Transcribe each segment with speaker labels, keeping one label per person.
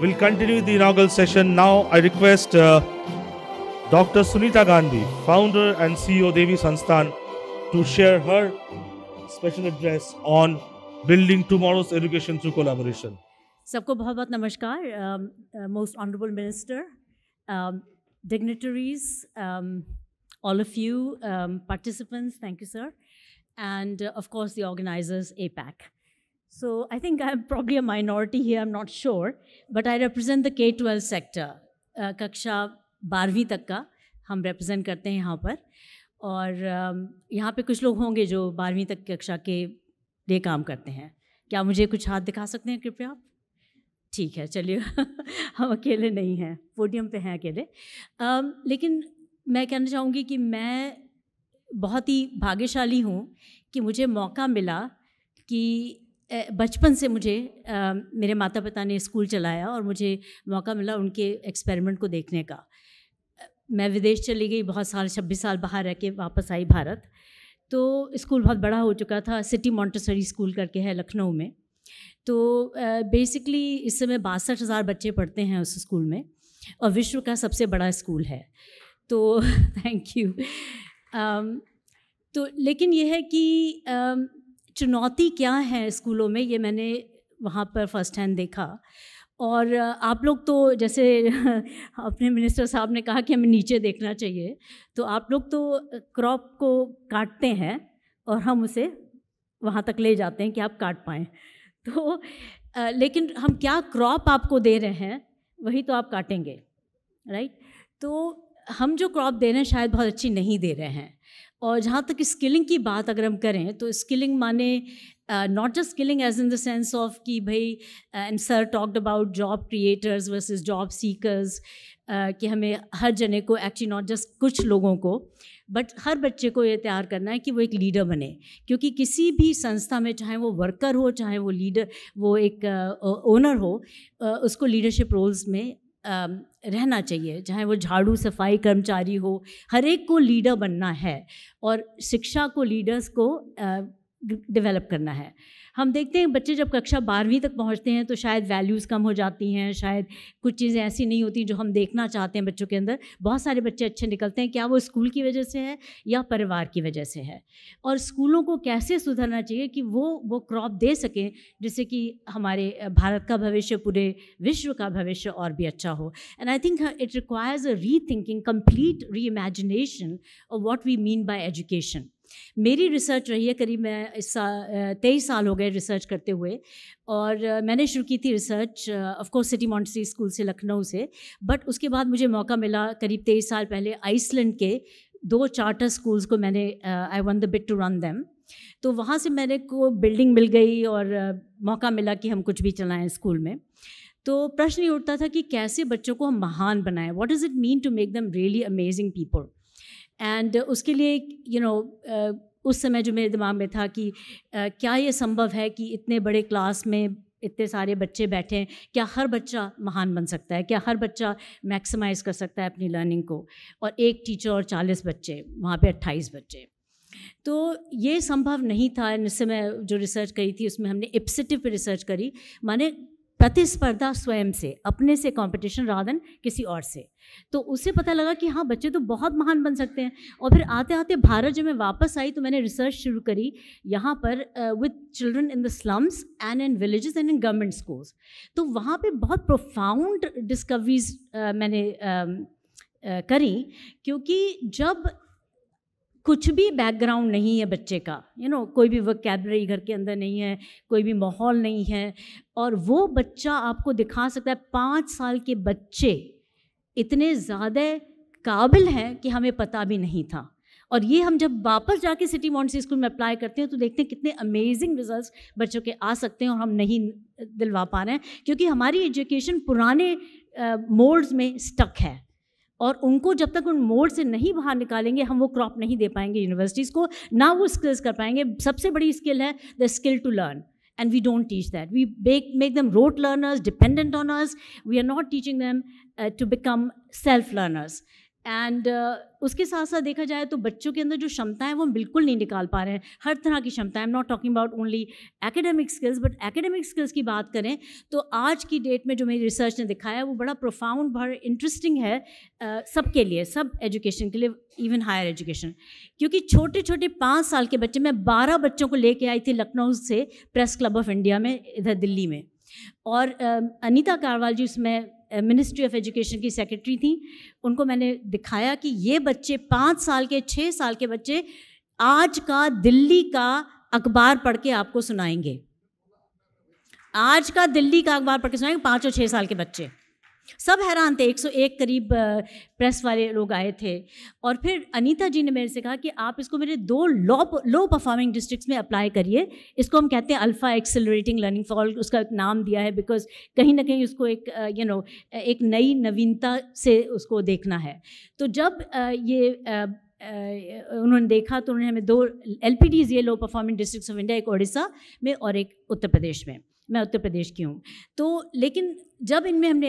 Speaker 1: We'll continue the inaugural session. Now, I request uh, Dr. Sunita Gandhi, founder and CEO Devi Sansthan, to share her special address on building tomorrow's education through collaboration. सबको बहुत बहुत नमस्कार most honourable minister dignitaries all of you um, participants, thank you, sir, and uh, of course the organizers, APAC. So I think I'm probably a minority here, I'm not sure, but I represent the K-12 sector, uh, कक्षा बारहवीं तक का हम represent करते हैं यहाँ पर और uh, यहाँ पे कुछ लोग होंगे जो बारहवीं तक कक्षा के लिए काम करते हैं क्या मुझे कुछ हाथ दिखा सकते हैं कृपया आप ठीक है चलिए हम अकेले नहीं हैं पोडियम पे हैं अकेले um, लेकिन मैं कहना चाहूँगी कि मैं बहुत ही भाग्यशाली हूँ कि मुझे मौका मिला कि बचपन से मुझे आ, मेरे माता पिता ने स्कूल चलाया और मुझे मौका मिला उनके एक्सपेरिमेंट को देखने का मैं विदेश चली गई बहुत साल छब्बीस साल बाहर रह के वापस आई भारत तो स्कूल बहुत बड़ा हो चुका था सिटी मॉन्टेसरी स्कूल करके है लखनऊ में तो बेसिकली इस समय बासठ हज़ार बच्चे पढ़ते हैं उस स्कूल में और विश्व का सबसे बड़ा स्कूल है तो थैंक यू um, तो लेकिन यह है कि um, चुनौती क्या है स्कूलों में ये मैंने वहाँ पर फर्स्ट हैंड देखा और आप लोग तो जैसे अपने मिनिस्टर साहब ने कहा कि हमें नीचे देखना चाहिए तो आप लोग तो क्रॉप को काटते हैं और हम उसे वहाँ तक ले जाते हैं कि आप काट पाएँ तो लेकिन हम क्या क्रॉप आपको दे रहे हैं वही तो आप काटेंगे राइट तो हम जो क्रॉप दे रहे हैं शायद बहुत अच्छी नहीं दे रहे हैं और जहाँ तक स्किलिंग की बात अगर हम करें तो स्किलिंग माने not just skilling as in the sense of कि भाई and sir talked about job creators versus job seekers कि हमें हर जने को एक्चुअली नॉट जस्ट कुछ लोगों को बट हर बच्चे को ये तैयार करना है कि वो एक लीडर बने क्योंकि किसी भी संस्था में चाहे वो वर्कर हो चाहे वो लीडर वो एक ओनर हो उसको लीडरशिप रोल्स में रहना चाहिए चाहे वो झाड़ू सफाई कर्मचारी हो हर एक को लीडर बनना है और शिक्षा को लीडर्स को डेवलप करना है हम देखते हैं बच्चे जब कक्षा बारहवीं तक पहुंचते हैं तो शायद वैल्यूज़ कम हो जाती हैं शायद कुछ चीज़ें ऐसी नहीं होती जो हम देखना चाहते हैं बच्चों के अंदर बहुत सारे बच्चे अच्छे निकलते हैं क्या वो स्कूल की वजह से है या परिवार की वजह से है और स्कूलों को कैसे सुधरना चाहिए कि वो वो क्रॉप दे सकें जिससे कि हमारे भारत का भविष्य पूरे विश्व का भविष्य और भी अच्छा हो and I think it requires a rethinking complete reimagination of what we mean by education मेरी रिसर्च रही है करीब मैं इस साल तेईस साल हो गए रिसर्च करते हुए और मैंने शुरू की थी research of course City Montessori School से लखनऊ से बट उसके बाद मुझे मौका मिला करीब तेईस साल पहले आइसलैंड के दो चार्टर स्कूल्स को मैंने I won the bid to run them तो वहाँ से मैंने को बिल्डिंग मिल गई और मौका मिला कि हम कुछ भी चलाएं स्कूल में तो प्रश्न ये उठता था कि कैसे बच्चों को हम महान बनाएं what does it mean to make them really amazing people and uh, उसके लिए you you know know, uh, उस समय जो मेरे दिमाग में था कि uh, क्या ये संभव है कि इतने बड़े क्लास में इतने सारे बच्चे बैठे हैं क्या हर बच्चा महान बन सकता है क्या हर बच्चा मैक्सिमाइज कर सकता है अपनी लर्निंग को और एक टीचर और चालीस बच्चे वहाँ पे अट्ठाईस बच्चे तो ये संभव नहीं था जिससे मैं जो रिसर्च करी थी उसमें हमने इप्सिटिव पे रिसर्च करी माने प्रतिस्पर्धा स्वयं से अपने से कंपटीशन राधन किसी और से तो उसे पता लगा कि हाँ बच्चे तो बहुत महान बन सकते हैं और फिर आते आते भारत जब मैं वापस आई तो मैंने रिसर्च शुरू करी यहाँ पर with children in the slums and in villages and in government schools तो वहाँ पे बहुत प्रोफाउंड डिस्कवरीज uh, मैंने uh, करी क्योंकि जब कुछ भी बैकग्राउंड नहीं है बच्चे का यू you नो know, कोई भी वोकेबलरी घर के अंदर नहीं है कोई भी माहौल नहीं है और वो बच्चा आपको दिखा सकता है पाँच साल के बच्चे इतने ज़्यादा काबिल हैं कि हमें पता भी नहीं था और ये हम जब वापस जाके सिटी मॉन्सी स्कूल में अप्लाई करते हैं तो देखते हैं कितने अमेजिंग रिजल्ट्स बच्चों के आ सकते हैं और हम नहीं दिलवा पा रहे हैं क्योंकि हमारी एजुकेशन पुराने मोल्ड्स में स्टक है और उनको जब तक उन मोड से नहीं बाहर निकालेंगे हम वो क्रॉप नहीं दे पाएंगे यूनिवर्सिटीज़ को ना वो स्किल्स कर पाएंगे सबसे बड़ी स्किल है the skill to learn and we don't teach that we make them rote learners dependent on us we are not teaching them to become self learners and uh, उसके साथ साथ देखा जाए तो बच्चों के अंदर जो क्षमता है वो हम बिल्कुल नहीं निकाल पा रहे हैं हर तरह की क्षमता I am not talking about only academic skills but academic skills की बात करें तो आज की डेट में जो मेरी रिसर्च ने दिखाया है वो बड़ा प्रोफाउंड बड़ा इंटरेस्टिंग है uh, सबके लिए सब एजुकेशन के लिए इवन हायर एजुकेशन क्योंकि छोटे छोटे पाँच साल के बच्चे मैं बारह बच्चों को लेके आई थी लखनऊ से प्रेस क्लब ऑफ इंडिया में इधर दिल्ली में और uh, अनीता कारवाल जी उसमें मिनिस्ट्री ऑफ एजुकेशन की सेक्रेटरी थी उनको मैंने दिखाया कि ये बच्चे पाँच साल के छः साल के बच्चे आज का दिल्ली का अखबार पढ़ के आपको सुनाएंगे आज का दिल्ली का अखबार पढ़ के सुनाएंगे पाँच और छः साल के बच्चे सब हैरान थे 101 करीब प्रेस वाले लोग आए थे और फिर अनीता जी ने मेरे से कहा कि आप इसको मेरे दो लो लो परफॉर्मिंग डिस्ट्रिक्ट्स में अप्लाई करिए इसको हम कहते हैं अल्फ़ा एक्सेलरेटिंग लर्निंग फॉल उसका एक नाम दिया है बिकॉज कहीं ना कहीं उसको एक यू नो एक नई नवीनता से उसको देखना है तो जब ये उन्होंने देखा तो उन्होंने हमें दो एल ये low performing district of India एक ओडिशा में और एक उत्तर प्रदेश में मैं उत्तर प्रदेश की हूँ तो लेकिन जब इनमें हमने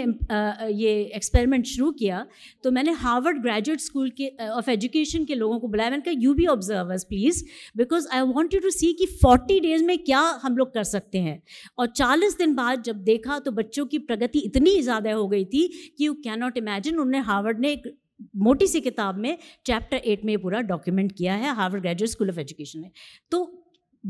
Speaker 1: ये एक्सपेरिमेंट शुरू किया तो मैंने हार्वर्ड ग्रेजुएट स्कूल के ऑफ एजुकेशन के लोगों को बुलाया मैंने कहा you be observers please because I want you to see कि 40 डेज में क्या हम लोग कर सकते हैं और 40 दिन बाद जब देखा तो बच्चों की प्रगति इतनी ज़्यादा हो गई थी कि यू कैन नॉट इमेजिन उन्होंने हार्वर्ड ने एक मोटी सी किताब में चैप्टर एट में पूरा डॉक्यूमेंट किया है Harvard graduate school of education ने तो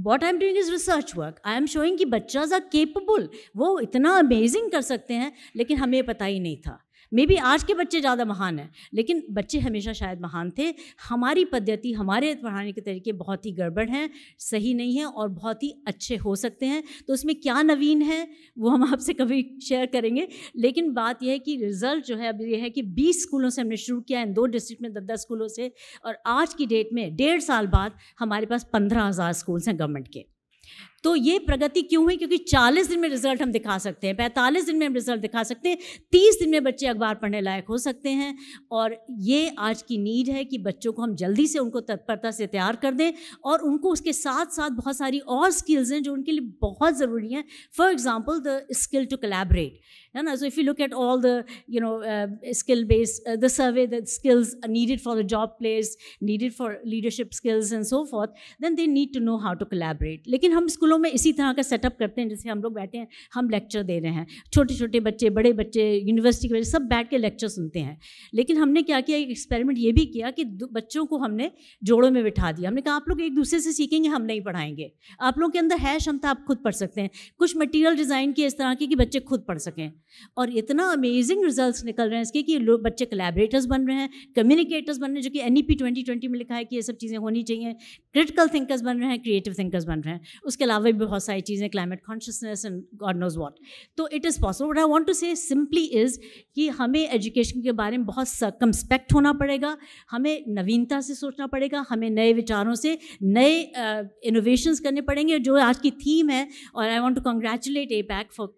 Speaker 1: what I am doing is research work I am showing कि बच्चाज आर केपेबल वो इतना अमेजिंग कर सकते हैं लेकिन हमें पता ही नहीं था मे बी आज के बच्चे ज़्यादा महान हैं लेकिन बच्चे हमेशा शायद महान थे हमारी पद्धति हमारे पढ़ाने के तरीके बहुत ही गड़बड़ हैं सही नहीं हैं और बहुत ही अच्छे हो सकते हैं तो उसमें क्या नवीन है वो हम आपसे कभी शेयर करेंगे लेकिन बात यह है कि रिज़ल्ट जो है अब यह है कि बीस स्कूलों से हमने शुरू किया है दो डिस्ट्रिक्ट में दस दस स्कूलों से और आज की डेट में डेढ़ साल बाद हमारे पास पंद्रह हज़ार स्कूल्स हैं गवर्नमेंट के तो ये प्रगति क्यों हुई क्योंकि 40 दिन में रिजल्ट हम दिखा सकते हैं 45 दिन में हम रिजल्ट दिखा सकते हैं 30 दिन में बच्चे अखबार पढ़ने लायक हो सकते हैं और ये आज की नीड है कि बच्चों को हम जल्दी से उनको तत्परता से तैयार कर दें और उनको उसके साथ साथ बहुत सारी और स्किल्स हैं जो उनके लिए बहुत ज़रूरी हैं for example the skill to collaborate No, So if you look at all the, you know, uh, skill-based, uh, the survey, the skills needed for the job place, needed for leadership skills and so forth, then they need to know how to लेकिन हम स्कूलों में इसी तरह का setup करते हैं जैसे हम लोग बैठे हैं हम लेक्चर दे रहे हैं छोटे छोटे बच्चे बड़े बच्चे यूनिवर्सिटी के बच्चे सब बैठ के लेक्चर सुनते हैं लेकिन हमने क्या किया एक एक्सपेरिमेंट ये भी किया कि बच्चों को हमने जोड़ों में बिठा दिया हमने कहा आप लोग एक दूसरे से सीखेंगे हम नहीं पढ़ाएंगे आप लोगों के अंदर है क्षमता तो आप खुद पढ़ सकते हैं कुछ मटेरियल डिज़ाइन किए इस तरह के कि बच्चे खुद पढ़ सकें और इतना अमेजिंग रिजल्ट्स निकल रहे हैं इसके कि लोग बच्चे कलेबरेटर्स बन रहे हैं कम्युनिकेटर्स बन रहे हैं जो कि N E P twenty twenty में लिखा है कि ये सब चीज़ें होनी चाहिए क्रिटिकल थिंकर्स बन रहे हैं क्रिएटिव थिंकर्स बन रहे हैं उसके अलावा भी बहुत सारी चीज़ें climate consciousness and God knows what तो it is possible what I want to say simply is कि हमें एजुकेशन के बारे में बहुत सकम्स्पेक्ट होना पड़ेगा हमें नवीनता से सोचना पड़ेगा हमें नए विचारों से नए इनोवेशंस uh, करने पड़ेंगे जो आज की थीम है और I want to congratulate a back for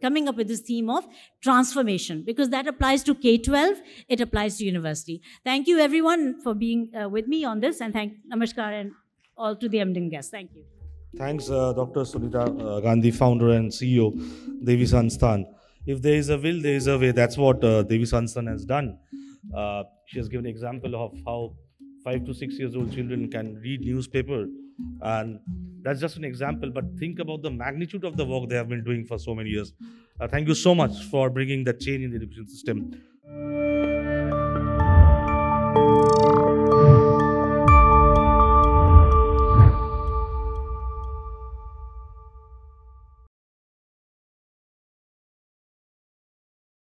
Speaker 1: coming up with this theme of transformation because that applies to K 12, it applies to university. Thank you, everyone, for being uh, with me on this, and thank Namaskar and all to the MDN guests. Thank you. Thanks, uh, Dr. Sunita uh, Gandhi, founder and CEO, Devi Sanstan. If there is a will, there is a way. That's what uh, Devi Sanstan has done. Uh, she has given example of how five to six years old children can read newspaper and that's just an example, but think about the magnitude of the work they have been doing for so many years. Uh, thank you so much for bringing that change in the education system.